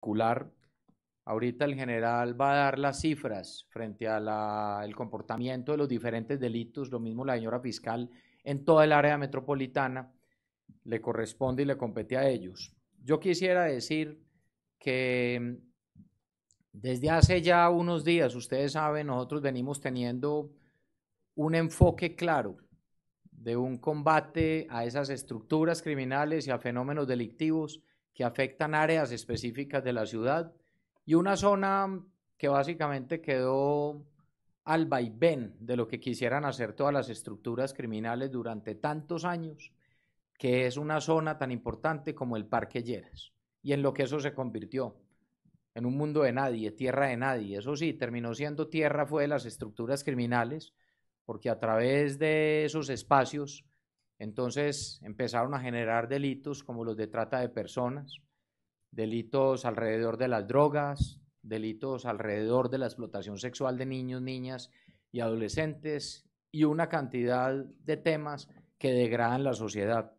particular. Ahorita el general va a dar las cifras frente al comportamiento de los diferentes delitos, lo mismo la señora fiscal en toda el área metropolitana, le corresponde y le compete a ellos. Yo quisiera decir que desde hace ya unos días, ustedes saben, nosotros venimos teniendo un enfoque claro de un combate a esas estructuras criminales y a fenómenos delictivos que afectan áreas específicas de la ciudad y una zona que básicamente quedó al vaivén de lo que quisieran hacer todas las estructuras criminales durante tantos años, que es una zona tan importante como el Parque Lleras, y en lo que eso se convirtió, en un mundo de nadie, tierra de nadie. Eso sí, terminó siendo tierra fue de las estructuras criminales, porque a través de esos espacios entonces empezaron a generar delitos como los de trata de personas, delitos alrededor de las drogas, delitos alrededor de la explotación sexual de niños, niñas y adolescentes y una cantidad de temas que degradan la sociedad.